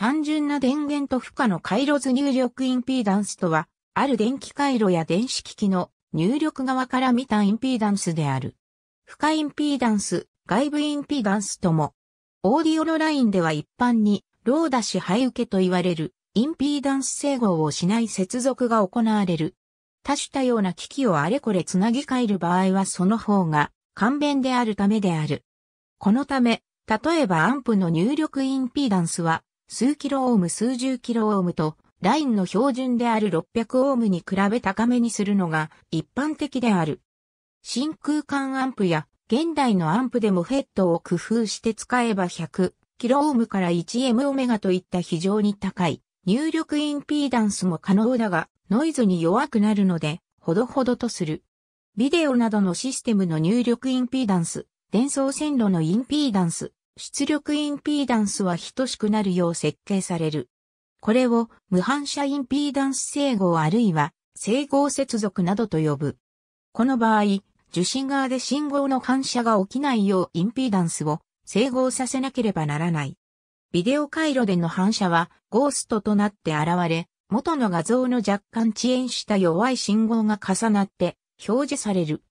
単純な電源と負荷の回路図入力インピーダンスとは、ある電気回路や電子機器の入力側から見たインピーダンスである。負荷インピーダンス、外部インピーダンスとも、オーディオのラインでは一般に、ローダ支配受けと言われる、インピーダンス整合をしない接続が行われる。多種多様な機器をあれこれつなぎ替える場合はその方が、簡便であるためである。このため、例えばアンプの入力インピーダンスは、数キロオーム数十キロオームと、ラインの標準である600オームに比べ高めにするのが一般的である。真空管アンプや現代のアンプでもヘッドを工夫して使えば100キロオームから 1M オメガといった非常に高い入力インピーダンスも可能だがノイズに弱くなるのでほどほどとする。ビデオなどのシステムの入力インピーダンス、伝送線路のインピーダンス、出力インピーダンスは等しくなるよう設計される。これを無反射インピーダンス整合あるいは整合接続などと呼ぶ。この場合、受信側で信号の反射が起きないようインピーダンスを整合させなければならない。ビデオ回路での反射はゴーストとなって現れ、元の画像の若干遅延した弱い信号が重なって表示される。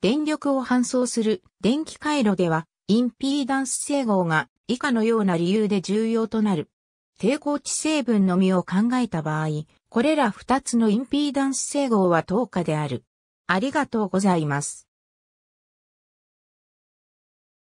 電力を搬送する電気回路ではインピーダンス整合が以下のような理由で重要となる。抵抗値成分のみを考えた場合、これら2つのインピーダンス整合は等価である。ありがとうございます。